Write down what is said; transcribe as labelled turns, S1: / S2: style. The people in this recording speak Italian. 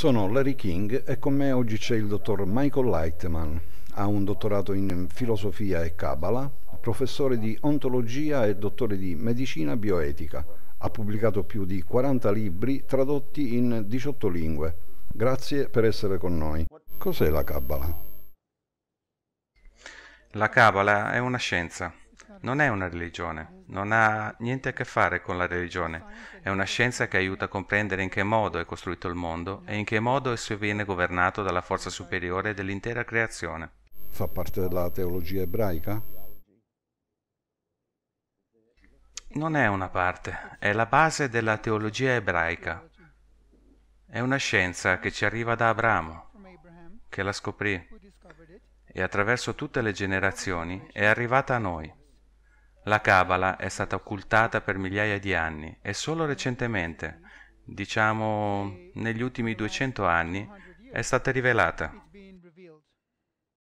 S1: Sono Larry King e con me oggi c'è il dottor Michael Lightman. Ha un dottorato in filosofia e cabala, professore di ontologia e dottore di medicina bioetica. Ha pubblicato più di 40 libri tradotti in 18 lingue. Grazie per essere con noi. Cos'è la cabala?
S2: La cabala è una scienza non è una religione, non ha niente a che fare con la religione, è una scienza che aiuta a comprendere in che modo è costruito il mondo e in che modo esso viene governato dalla forza superiore dell'intera creazione. Fa
S3: parte della teologia ebraica?
S2: Non è una parte, è la base della teologia ebraica. È una scienza che ci arriva da Abramo, che la scoprì, e attraverso tutte le generazioni è arrivata a noi. La Kabbalah è stata occultata per migliaia di anni e solo recentemente, diciamo negli ultimi 200 anni, è stata rivelata.